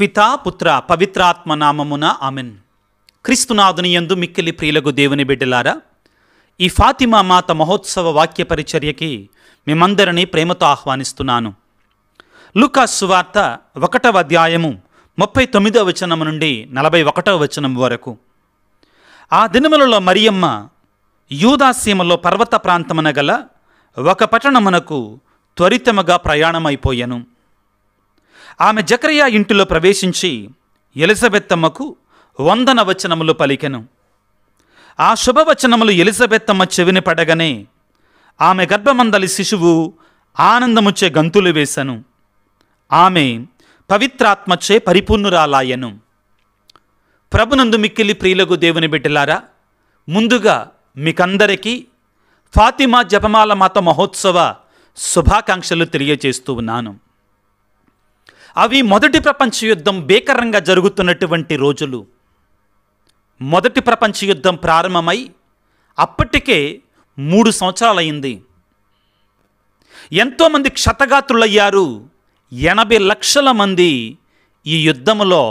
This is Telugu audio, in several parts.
పితా పుత్ర పవిత్రాత్మ నామమున ఆమెన్ క్రీస్తునాథుని ఎందు మిక్కిలి ప్రియులకు దేవుని బిడ్డలారా ఈ ఫాతిమా మాత మహోత్సవ వాక్య పరిచర్యకి మేమందరినీ ప్రేమతో ఆహ్వానిస్తున్నాను లుకా సువార్త ఒకటవ అధ్యాయము ముప్పై తొమ్మిదవ వచనము నుండి నలభై ఒకటవ వచనం వరకు ఆ దినములలో మరియమ్మ యూదాసీమలో పర్వత ప్రాంతమున గల ఒక పట్టణమునకు త్వరితముగా ప్రయాణమైపోయాను ఆమె జకరియా ఇంటిలో ప్రవేశించి ఎలిజబెత్తమ్మకు వందన వచనములు పలికెను ఆ శుభవచనములు ఎలిజబెత్తమ్మ చెవిని పడగనే ఆమె గర్భమందలి శిశువు ఆనందముచ్చే గంతులు వేశను ఆమె పవిత్రాత్మచే పరిపూర్ణురాలాయను ప్రభునందు మిక్కిలి ప్రియులకు దేవుని బిడ్డలారా ముందుగా మీకందరికీ ఫాతిమా జపమాల మాత మహోత్సవ శుభాకాంక్షలు తెలియజేస్తూ ఉన్నాను అవి మొదటి ప్రపంచ యుద్ధం భీకరంగా జరుగుతున్నటువంటి రోజులు మొదటి ప్రపంచ యుద్ధం ప్రారంభమై అప్పటికే మూడు సంవత్సరాలయ్యింది ఎంతోమంది క్షతగాత్రులయ్యారు ఎనభై లక్షల మంది ఈ యుద్ధంలో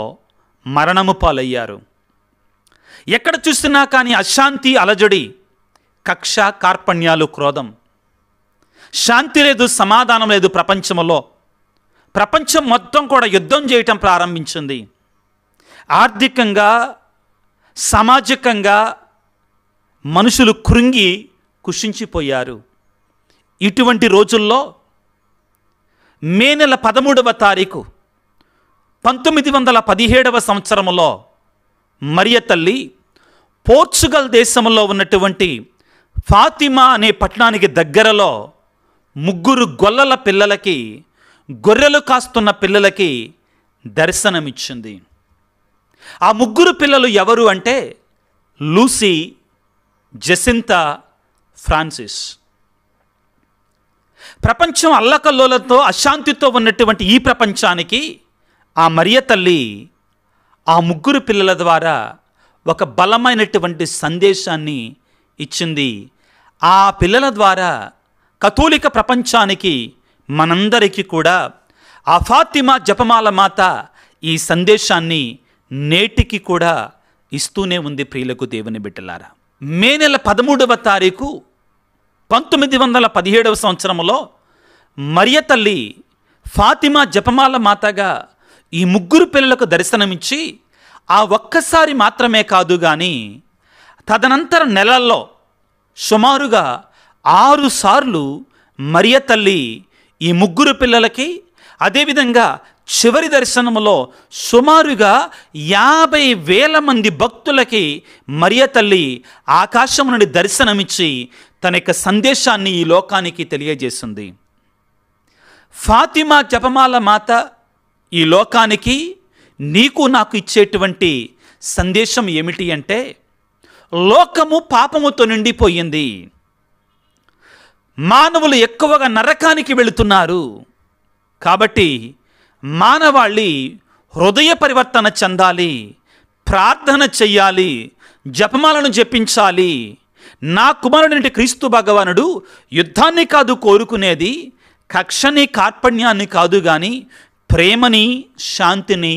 మరణము పాలయ్యారు ఎక్కడ చూసినా కానీ అశాంతి అలజడి కక్ష కార్పణ్యాలు క్రోధం శాంతి లేదు సమాధానం లేదు ప్రపంచంలో ప్రపంచం మొత్తం కూడా యుద్ధం చేయటం ప్రారంభించింది ఆర్థికంగా సామాజికంగా మనుషులు కృంగి కుషించిపోయారు ఇటువంటి రోజుల్లో మే నెల పదమూడవ తారీఖు పంతొమ్మిది వందల పదిహేడవ సంవత్సరంలో మరియ తల్లి పోర్చుగల్ దేశంలో ఉన్నటువంటి ఫాతిమా అనే పట్టణానికి దగ్గరలో ముగ్గురు గొల్లల పిల్లలకి గొర్రెలు కాస్తున్న పిల్లలకి దర్శనమిచ్చింది ఆ ముగ్గురు పిల్లలు ఎవరు అంటే లూసీ జెసింత ఫ్రాన్సిస్ ప్రపంచం అల్లకల్లోలతో అశాంతితో ఉన్నటువంటి ఈ ప్రపంచానికి ఆ మరియ తల్లి ఆ ముగ్గురు పిల్లల ద్వారా ఒక బలమైనటువంటి సందేశాన్ని ఇచ్చింది ఆ పిల్లల ద్వారా కథోలిక ప్రపంచానికి మనందరికీ కూడా ఆ ఫాతిమా జపమాల మాత ఈ సందేశాన్ని నేటికి కూడా ఇస్తూనే ఉంది ప్రియులకు దేవుని బిడ్డలారా మే నెల పదమూడవ తారీఖు పంతొమ్మిది వందల పదిహేడవ సంవత్సరంలో మరియ తల్లి ఫాతిమా జపమాల మాతగా ఈ ముగ్గురు పిల్లలకు దర్శనమిచ్చి ఆ ఒక్కసారి మాత్రమే కాదు కానీ తదనంతర నెలల్లో సుమారుగా ఆరుసార్లు మరియ తల్లి ఈ ముగ్గురు పిల్లలకి అదేవిధంగా చివరి దర్శనములో సుమారుగా యాభై వేల మంది భక్తులకి మరియ తల్లి ఆకాశం నుండి దర్శనమిచ్చి తన యొక్క సందేశాన్ని ఈ లోకానికి తెలియజేసింది ఫాతిమా జపమాల మాత ఈ లోకానికి నీకు నాకు ఇచ్చేటువంటి సందేశం ఏమిటి అంటే లోకము పాపముతో నిండిపోయింది మానవులు ఎక్కువగా నరకానికి వెళుతున్నారు కాబట్టి మానవాళ్ళి హృదయ పరివర్తన చెందాలి ప్రార్థన చెయ్యాలి జపమాలను జపించాలి నా కుమారుడి క్రీస్తు భగవానుడు యుద్ధాన్ని కాదు కోరుకునేది కక్షని కార్పణ్యాన్ని కాదు కానీ ప్రేమని శాంతిని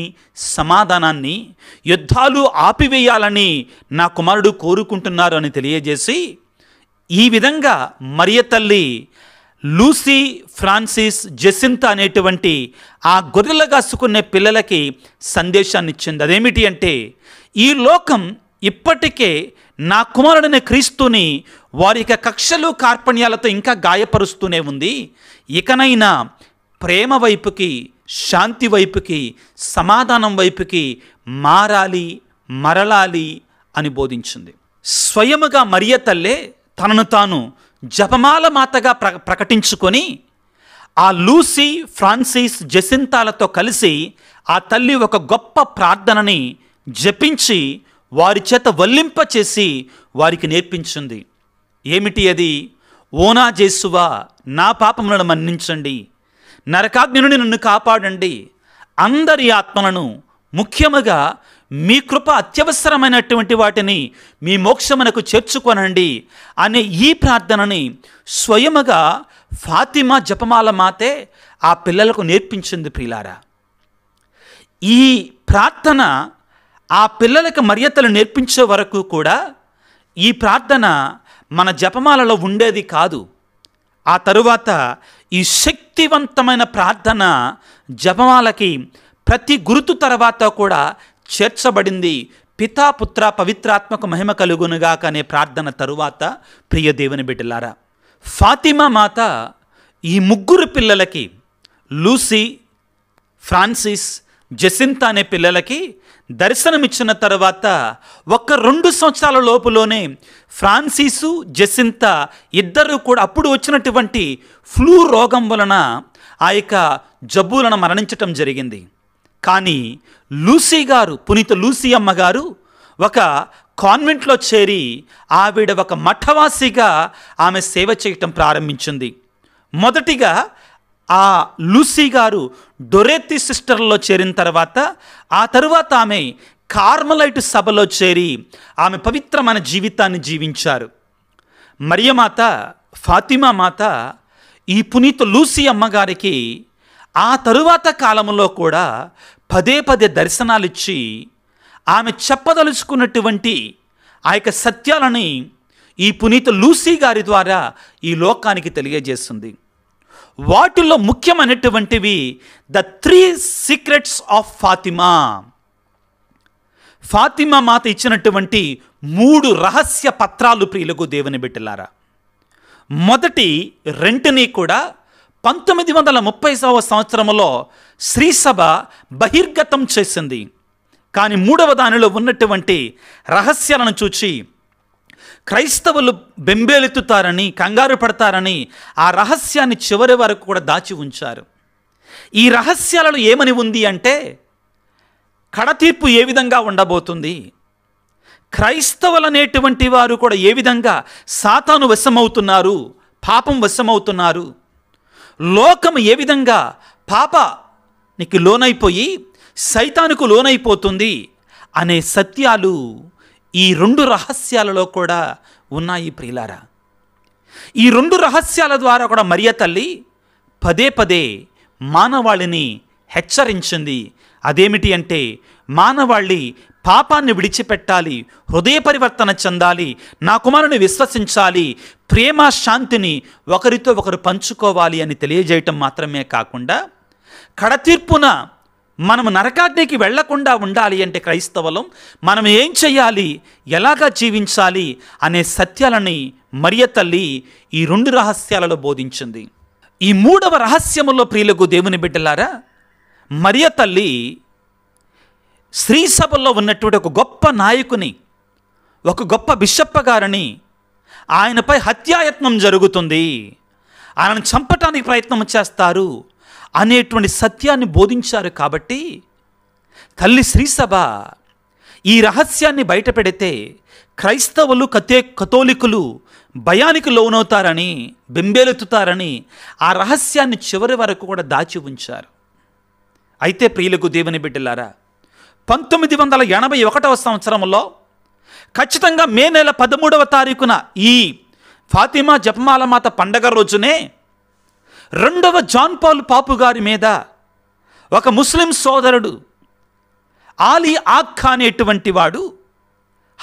సమాధానాన్ని యుద్ధాలు ఆపివేయాలని నా కుమారుడు కోరుకుంటున్నారు అని తెలియజేసి ఈ విధంగా మరియ తల్లి లూసీ ఫ్రాన్సిస్ జెసింత అనేటువంటి ఆ గొర్రెల కాసుకునే పిల్లలకి సందేశాన్ని ఇచ్చింది అదేమిటి అంటే ఈ లోకం ఇప్పటికే నా కుమారుడైన క్రీస్తుని వారి యొక్క కక్షలు కార్పణ్యాలతో ఇంకా గాయపరుస్తూనే ఉంది ఇకనైనా ప్రేమ వైపుకి శాంతి వైపుకి సమాధానం వైపుకి మారాలి మరలాలి అని బోధించింది స్వయముగా మరియ తల్లే తనను తాను జపమాల మాతగా ప్ర ప్రకటించుకొని ఆ లూసీ ఫ్రాన్సిస్ జెసింతాలతో కలిసి ఆ తల్లి ఒక గొప్ప ప్రార్థనని జపించి వారి చేత వల్లింప చేసి వారికి నేర్పించింది ఏమిటి అది ఓనా జేసువా నా పాపములను మన్నించండి నరకాగ్ని నుండి నన్ను కాపాడండి అందరి ఆత్మలను ముఖ్యముగా మీ కృప అత్యవసరమైనటువంటి వాటిని మీ మోక్షమునకు చేర్చుకొనండి అనే ఈ ప్రార్థనని స్వయముగా ఫాతిమా జపమాల మాతే ఆ పిల్లలకు నేర్పించింది ప్రియులారా ఈ ప్రార్థన ఆ పిల్లలకు మర్యాదలు నేర్పించే వరకు కూడా ఈ ప్రార్థన మన జపమాలలో ఉండేది కాదు ఆ తరువాత ఈ శక్తివంతమైన ప్రార్థన జపమాలకి ప్రతి గురుతు తర్వాత కూడా చేర్చబడింది పితా పుత్ర పవిత్రాత్మకు మహిమ కలుగునుగాక అనే ప్రార్థన తరువాత ప్రియదేవుని బిడ్డలారా ఫాతిమా మాత ఈ ముగ్గురు పిల్లలకి లూసీ ఫ్రాన్సిస్ జసింత అనే పిల్లలకి దర్శనమిచ్చిన తర్వాత ఒక్క రెండు సంవత్సరాల లోపులోనే ఫ్రాన్సిసు జసింత ఇద్దరు కూడా అప్పుడు వచ్చినటువంటి ఫ్లూ రోగం వలన ఆ యొక్క జబ్బులను మరణించటం జరిగింది కానీ లూసీ గారు పునీత లూసీ అమ్మగారు ఒక కాన్వెంట్లో చేరి ఆవిడ ఒక మఠవాసిగా ఆమె సేవ చేయటం ప్రారంభించింది మొదటిగా ఆ లూసీ గారు డొరేతి సిస్టర్లో చేరిన తర్వాత ఆ తరువాత ఆమె కార్మలైట్ సభలో చేరి ఆమె పవిత్రమైన జీవితాన్ని జీవించారు మరియమాత ఫాతిమా మాత ఈ పునీత లూసీ అమ్మగారికి ఆ తరువాత కాలంలో కూడా పదే పదే దర్శనాలిచ్చి ఆమె చెప్పదలుచుకున్నటువంటి ఆ యొక్క సత్యాలని ఈ పునీత లూసీ గారి ద్వారా ఈ లోకానికి తెలియజేస్తుంది వాటిల్లో ముఖ్యమైనటువంటివి the three secrets of Fatima Fatima మాత ఇచ్చినటువంటి మూడు రహస్య పత్రాలు ప్రియులకు దేవుని బిడ్డలారా మొదటి రెంటిని కూడా పంతొమ్మిది వందల ముప్పై సంవత్సరంలో శ్రీసభ బహిర్గతం చేసింది కానీ మూడవ దానిలో ఉన్నటువంటి రహస్యాలను చూచి క్రైస్తవులు బెంబేలెత్తుతారని కంగారు పడతారని ఆ రహస్యాన్ని చివరి వరకు కూడా దాచి ఉంచారు ఈ రహస్యాలలో ఏమని ఉంది అంటే కడతీర్పు ఏ విధంగా ఉండబోతుంది క్రైస్తవులనేటువంటి వారు కూడా ఏ విధంగా సాతాను వశమవుతున్నారు పాపం వశమవుతున్నారు లోకము ఏ విధంగా పాపనికి లోనైపోయి సైతానుకు లోనైపోతుంది అనే సత్యాలు ఈ రెండు రహస్యాలలో కూడా ఉన్నాయి ప్రియులారా ఈ రెండు రహస్యాల ద్వారా కూడా మరియ తల్లి పదే పదే మానవాళిని హెచ్చరించింది అదేమిటి అంటే మానవాళి పాపాన్ని విడిచిపెట్టాలి హృదయ పరివర్తన చెందాలి నా కుమారుని విశ్వసించాలి ప్రేమ శాంతిని ఒకరితో ఒకరు పంచుకోవాలి అని తెలియజేయటం మాత్రమే కాకుండా కడతీర్పున మనం నరకాగ్నికి వెళ్లకుండా ఉండాలి అంటే క్రైస్తవలం మనం ఏం చేయాలి ఎలాగా జీవించాలి అనే సత్యాలని మరియ తల్లి ఈ రెండు రహస్యాలలో బోధించింది ఈ మూడవ రహస్యములో ప్రియులకు దేవుని బిడ్డలారా మరియ తల్లి స్త్రీ సభల్లో ఉన్నటువంటి ఒక గొప్ప నాయకుని ఒక గొప్ప బిషప్ప గారిని ఆయనపై హత్యాయత్నం జరుగుతుంది ఆయనను చంపటానికి ప్రయత్నం చేస్తారు అనేటువంటి సత్యాన్ని బోధించారు కాబట్టి తల్లి శ్రీసభ ఈ రహస్యాన్ని బయటపెడితే క్రైస్తవులు కతే కథోలికులు భయానికి లోనవుతారని బెంబేలెత్తుతారని ఆ రహస్యాన్ని చివరి వరకు కూడా దాచి ఉంచారు అయితే ప్రియులకు దేవుని బిడ్డలారా పంతొమ్మిది వందల ఎనభై ఒకటవ సంవత్సరంలో ఖచ్చితంగా మే నెల పదమూడవ తారీఖున ఈ ఫాతిమా జపమాల మాత పండగ రోజునే రెండవ జాన్ పాల్ పాపు గారి మీద ఒక ముస్లిం సోదరుడు ఆలీ ఆఖ్ అనేటువంటి వాడు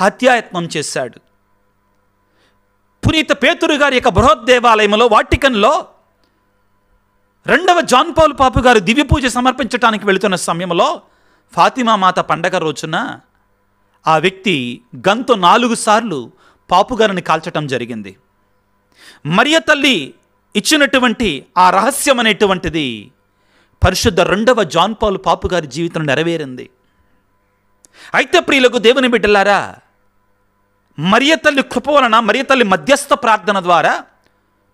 హత్యాయత్నం చేశాడు పునీత పేతురు గారి యొక్క బృహద్దేవాలయంలో వాటికన్లో రెండవ జాన్ పాల్ పాపు గారు దివ్య పూజ సమర్పించడానికి వెళుతున్న సమయంలో ఫాతిమా మాత పండగ రోజున ఆ వ్యక్తి గంతు నాలుగు సార్లు పాపుగారిని కాల్చటం జరిగింది మరియ తల్లి ఇచ్చినటువంటి ఆ రహస్యం అనేటువంటిది పరిశుద్ధ రెండవ జాన్ పాల్ పాపు గారి జీవితం నెరవేరింది అయితే ప్రియులకు దేవుని బిడ్డలారా మరియ తల్లి కృప వలన మరియ తల్లి మధ్యస్థ ప్రార్థన ద్వారా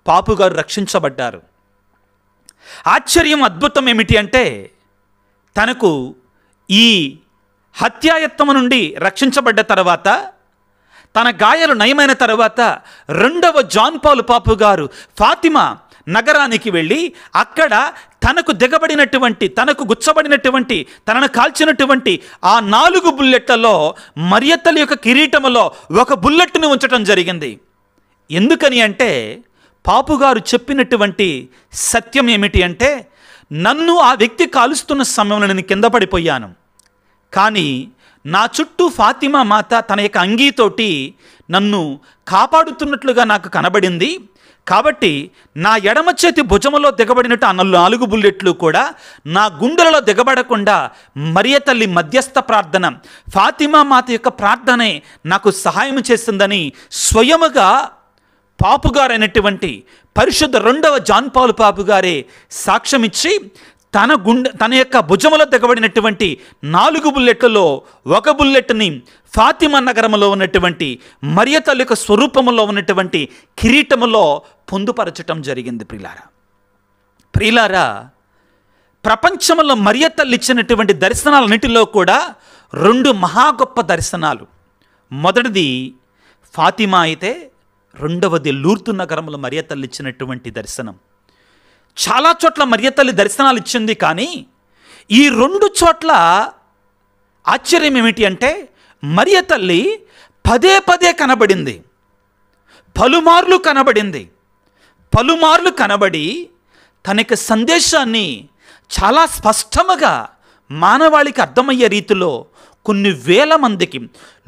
పాపు గారు రక్షించబడ్డారు ఆశ్చర్యం అద్భుతం ఏమిటి అంటే తనకు ఈ హత్యాయత్తము నుండి రక్షించబడ్డ తర్వాత తన గాయాలు నయమైన తర్వాత రెండవ జాన్పాల్ పాపు గారు ఫాతిమా నగరానికి వెళ్ళి అక్కడ తనకు దిగబడినటువంటి తనకు గుచ్చబడినటువంటి తనను కాల్చినటువంటి ఆ నాలుగు బుల్లెట్లలో మరియతల యొక్క కిరీటములో ఒక బుల్లెట్ను ఉంచటం జరిగింది ఎందుకని అంటే పాపుగారు చెప్పినటువంటి సత్యం ఏమిటి అంటే నన్ను ఆ వ్యక్తి కాలుస్తున్న సమయంలో నేను కింద పడిపోయాను కానీ నా చుట్టూ ఫాతిమా మాత తన యొక్క అంగీతోటి నన్ను కాపాడుతున్నట్లుగా నాకు కనబడింది కాబట్టి నా ఎడమ చేతి భుజములో దిగబడినట్టు ఆ నాలుగు బుల్లెట్లు కూడా నా గుండెలలో దిగబడకుండా మరియ తల్లి మధ్యస్థ ప్రార్థన ఫాతిమా మాత యొక్క ప్రార్థనే నాకు సహాయం చేసిందని స్వయముగా పాపుగారైనటువంటి పరిశుద్ధ రెండవ జాన్పాలు పాపు గారే సాక్ష్యమిచ్చి తన గుండె తన యొక్క భుజములో తెగబడినటువంటి నాలుగు బుల్లెట్లలో ఒక బుల్లెట్ని ఫాతిమా నగరంలో ఉన్నటువంటి మర్యతల యొక్క స్వరూపంలో ఉన్నటువంటి కిరీటములో పొందుపరచటం జరిగింది ప్రిలారా ప్రిలారా ప్రపంచంలో మర్యతలు ఇచ్చినటువంటి దర్శనాలన్నిటిలో కూడా రెండు మహా గొప్ప దర్శనాలు మొదటిది ఫాతిమా అయితే రెండవది లూర్తు నగరంలో మరియతల్లి ఇచ్చినటువంటి దర్శనం చాలా చోట్ల మరియతల్లి దర్శనాలు ఇచ్చింది కానీ ఈ రెండు చోట్ల ఆశ్చర్యం ఏమిటి అంటే మరియతల్లి పదే పదే కనబడింది పలుమార్లు కనబడింది పలుమార్లు కనబడి తనకి సందేశాన్ని చాలా స్పష్టముగా మానవాళికి అర్థమయ్యే రీతిలో కొన్ని వేల మందికి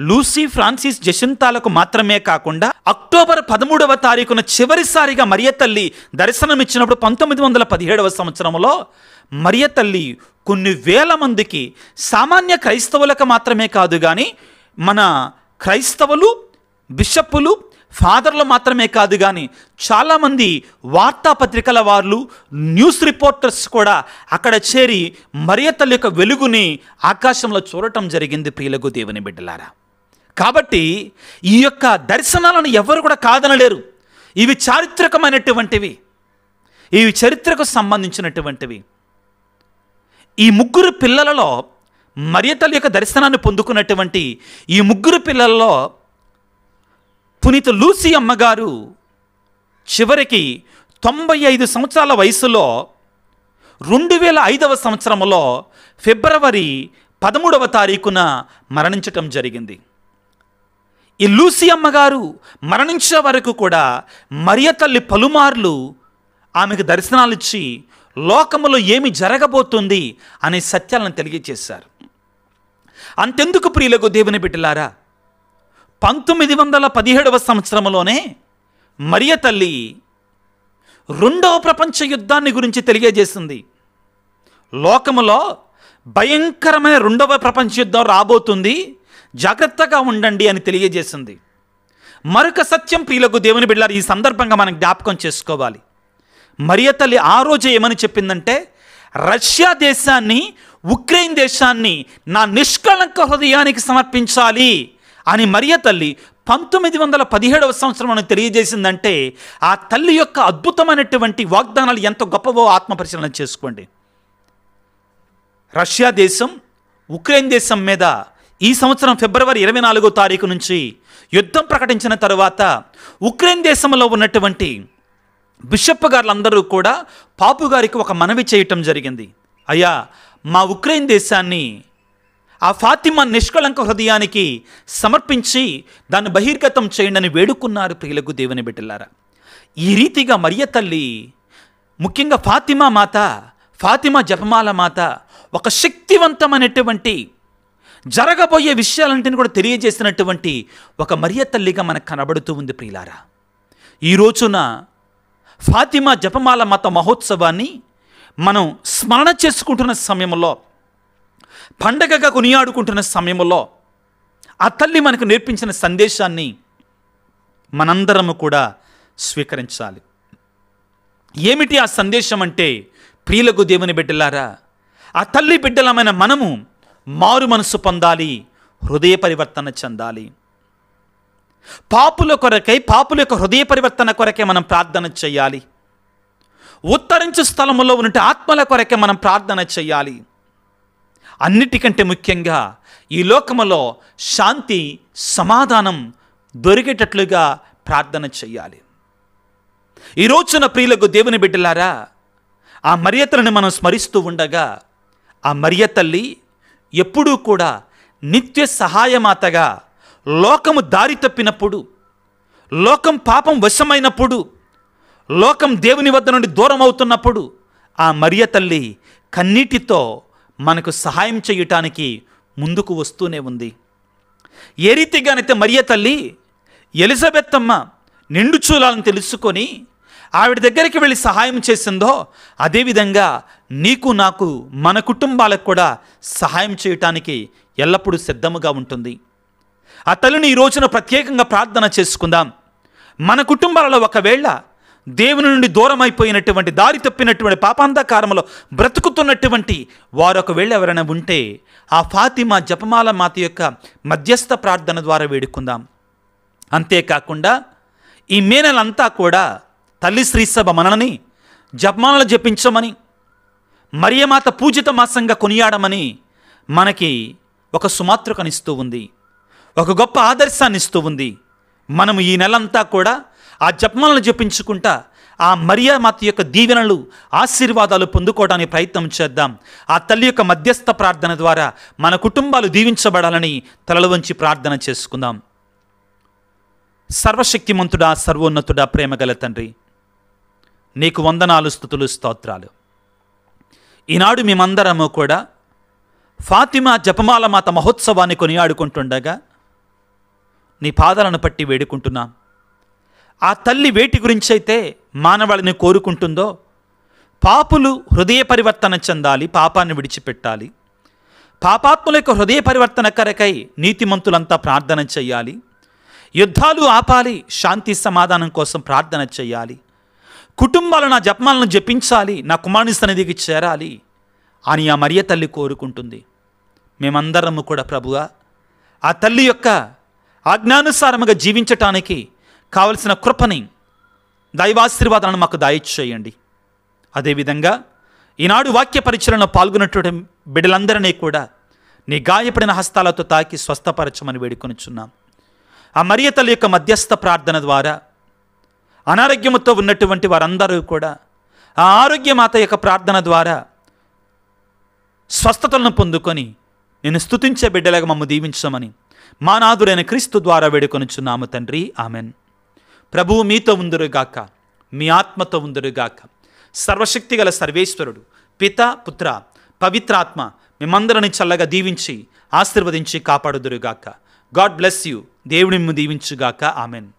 లూసీ ఫ్రాన్సిస్ జశంతాలకు మాత్రమే కాకుండా అక్టోబర్ పదమూడవ తారీఖున చివరిసారిగా మరియతల్లి దర్శనం దర్శనమిచ్చినప్పుడు పంతొమ్మిది వందల పదిహేడవ సంవత్సరంలో మరియతల్లి కొన్ని వేల మందికి సామాన్య క్రైస్తవులకు మాత్రమే కాదు కానీ మన క్రైస్తవులు బిషప్పులు ఫాదర్లు మాత్రమే కాదు కానీ చాలామంది వార్తాపత్రికల వాళ్ళు న్యూస్ రిపోర్టర్స్ కూడా అక్కడ చేరి మరియ యొక్క వెలుగుని ఆకాశంలో చూడటం జరిగింది ప్రియులకు దేవుని బిడ్డలారా కాబట్టి ఈ యొక్క దర్శనాలను ఎవరు కూడా కాదనలేరు ఇవి చారిత్రకమైనటువంటివి ఇవి చరిత్రకు సంబంధించినటువంటివి ఈ ముగ్గురు పిల్లలలో మరియ యొక్క దర్శనాన్ని పొందుకున్నటువంటి ఈ ముగ్గురు పిల్లలలో పునీత లూసీ అమ్మగారు చివరికి తొంభై ఐదు సంవత్సరాల వయసులో రెండు వేల ఐదవ సంవత్సరంలో ఫిబ్రవరి పదమూడవ తారీఖున మరణించటం జరిగింది ఈ లూసీ అమ్మగారు మరణించే వరకు కూడా మరియ తల్లి పలుమార్లు ఆమెకు దర్శనాలిచ్చి లోకములో ఏమి జరగబోతుంది అనే సత్యాలను తెలియజేశారు అంతెందుకు ప్రియులకు దేవుని బిడ్డలారా పంతొమ్మిది వందల పదిహేడవ సంవత్సరంలోనే మరియ తల్లి రెండవ ప్రపంచ యుద్ధాన్ని గురించి తెలియజేసింది లోకములో భయంకరమైన రెండవ ప్రపంచ యుద్ధం రాబోతుంది జాగ్రత్తగా ఉండండి అని తెలియజేసింది మరొక సత్యం ప్రియులకు దేవుని బిడ్డారు ఈ సందర్భంగా మనం జ్ఞాపకం చేసుకోవాలి మరియ తల్లి ఆ రోజు ఏమని చెప్పిందంటే రష్యా దేశాన్ని ఉక్రెయిన్ దేశాన్ని నా నిష్కళంక హృదయానికి సమర్పించాలి అని మరియ తల్లి పంతొమ్మిది వందల పదిహేడవ సంవత్సరం మనకు తెలియజేసిందంటే ఆ తల్లి యొక్క అద్భుతమైనటువంటి వాగ్దానాలు ఎంత గొప్పవో ఆత్మపరిశీలన చేసుకోండి రష్యా దేశం ఉక్రెయిన్ దేశం మీద ఈ సంవత్సరం ఫిబ్రవరి ఇరవై నాలుగో తారీఖు నుంచి యుద్ధం ప్రకటించిన తర్వాత ఉక్రెయిన్ దేశంలో ఉన్నటువంటి బిషప్ గారులందరూ కూడా పాపు గారికి ఒక మనవి చేయటం జరిగింది అయ్యా మా ఉక్రెయిన్ దేశాన్ని ఆ ఫాతిమా నిష్కళంక హృదయానికి సమర్పించి దాన్ని బహిర్గతం చేయండి వేడుకున్నారు ప్రియులకు దేవుని బిడ్డలారా ఈ రీతిగా మరియ తల్లి ముఖ్యంగా ఫాతిమా మాత ఫాతిమా జపమాల మాత ఒక శక్తివంతమైనటువంటి జరగబోయే విషయాలన్నింటిని కూడా తెలియజేసినటువంటి ఒక మరియ తల్లిగా మనకు కనబడుతూ ఉంది ప్రియులారా ఈ రోజున ఫాతిమా జపమాల మాత మహోత్సవాన్ని మనం స్మరణ చేసుకుంటున్న సమయంలో పండగగా కొనియాడుకుంటున్న సమయంలో ఆ తల్లి మనకు నేర్పించిన సందేశాన్ని మనందరము కూడా స్వీకరించాలి ఏమిటి ఆ సందేశం అంటే ప్రియులకు దేవుని బిడ్డలారా ఆ తల్లి బిడ్డలమైన మనము మారు మనసు పొందాలి హృదయ పరివర్తన చెందాలి పాపుల కొరకై పాపుల యొక్క హృదయ పరివర్తన కొరకే మనం ప్రార్థన చేయాలి ఉత్తరించు స్థలములో ఉన్న ఆత్మల కొరకే మనం ప్రార్థన చేయాలి అన్నిటికంటే ముఖ్యంగా ఈ లోకములో శాంతి సమాధానం దొరికేటట్లుగా ప్రార్థన చెయ్యాలి ఈ రోజున ప్రియులకు దేవుని బిడ్డలారా ఆ మర్యతలను మనం స్మరిస్తూ ఉండగా ఆ మర్యతల్లి ఎప్పుడూ కూడా నిత్య సహాయమాతగా లోకము దారి తప్పినప్పుడు లోకం పాపం వశమైనప్పుడు లోకం దేవుని వద్ద నుండి దూరం అవుతున్నప్పుడు ఆ మర్యతల్లి కన్నీటితో మనకు సహాయం చేయటానికి ముందుకు వస్తూనే ఉంది ఏ రీతిగానైతే మరియ తల్లి ఎలిజబెత్ అమ్మ నిండు చూలాలని తెలుసుకొని ఆవిడ దగ్గరికి వెళ్ళి సహాయం చేసిందో అదేవిధంగా నీకు నాకు మన కుటుంబాలకు కూడా సహాయం చేయటానికి ఎల్లప్పుడూ సిద్ధముగా ఉంటుంది ఆ తల్లిని ఈ రోజున ప్రత్యేకంగా ప్రార్థన చేసుకుందాం మన కుటుంబాలలో ఒకవేళ దేవుని నుండి దూరం అయిపోయినటువంటి దారి తప్పినటువంటి పాపాంధకారంలో బ్రతుకుతున్నటువంటి వారు ఒకవేళ ఎవరైనా ఉంటే ఆ ఫాతిమా జపమాల మాత యొక్క మధ్యస్థ ప్రార్థన ద్వారా వేడుకుందాం అంతేకాకుండా ఈ మే కూడా తల్లి శ్రీసభ మనల్ని జపమాలను జపించమని మరియమాత పూజిత మాసంగా కొనియాడమని మనకి ఒక సుమాత్రకనిస్తూ ఉంది ఒక గొప్ప ఆదర్శాన్ని ఇస్తూ ఉంది మనము ఈ నెలంతా కూడా ఆ జపమాలను జపించుకుంటా ఆ మరియా మాత యొక్క దీవెనలు ఆశీర్వాదాలు పొందుకోవడానికి ప్రయత్నం చేద్దాం ఆ తల్లి యొక్క మధ్యస్థ ప్రార్థన ద్వారా మన కుటుంబాలు దీవించబడాలని తలలు వంచి ప్రార్థన చేసుకుందాం సర్వశక్తిమంతుడా సర్వోన్నతుడా ప్రేమగల తండ్రి నీకు వందనాలు స్థుతులు స్తోత్రాలు ఈనాడు మేమందరము కూడా ఫాతిమా జపమాల మాత మహోత్సవాన్ని కొనియాడుకుంటుండగా నీ పాదాలను పట్టి వేడుకుంటున్నాం ఆ తల్లి వేటి గురించి అయితే మానవాళిని కోరుకుంటుందో పాపులు హృదయ పరివర్తన చెందాలి పాపాన్ని విడిచిపెట్టాలి పాపాత్ముల యొక్క హృదయ పరివర్తన కరకై నీతిమంతులంతా ప్రార్థన చేయాలి యుద్ధాలు ఆపాలి శాంతి సమాధానం కోసం ప్రార్థన చేయాలి కుటుంబాలు నా జపమాలను జపించాలి నా కుమారుని సన్నిధికి చేరాలి అని ఆ మరియ తల్లి కోరుకుంటుంది మేమందరము కూడా ప్రభువా ఆ తల్లి యొక్క ఆజ్ఞానుసారముగా జీవించటానికి కావలసిన కృపని దైవాశీర్వాదాలను మాకు చేయండి అదేవిధంగా ఈనాడు వాక్య పరిచయలను పాల్గొన్నటువంటి బిడ్డలందరినీ కూడా నీ గాయపడిన హస్తాలతో తాకి స్వస్థపరచమని వేడుకొనిచున్నాం ఆ మర్యతల యొక్క మధ్యస్థ ప్రార్థన ద్వారా అనారోగ్యంతో ఉన్నటువంటి వారందరూ కూడా ఆ ఆరోగ్యమాత యొక్క ప్రార్థన ద్వారా స్వస్థతలను పొందుకొని నేను స్థుతించే బిడ్డలాగా మమ్మ దీవించమని మా క్రీస్తు ద్వారా వేడుకొనిచున్నాము తండ్రి ఆమెన్ ప్రభువు మీతో ఉందరుగాక మీ ఆత్మతో ఉందరుగాక సర్వశక్తి గల సర్వేశ్వరుడు పిత పుత్ర పవిత్రాత్మ మిమ్మందరిని చల్లగా దీవించి ఆశీర్వదించి కాపాడుదురుగాక గాడ్ బ్లెస్ యూ దేవుడిమ్ము దీవించుగాక ఆమెన్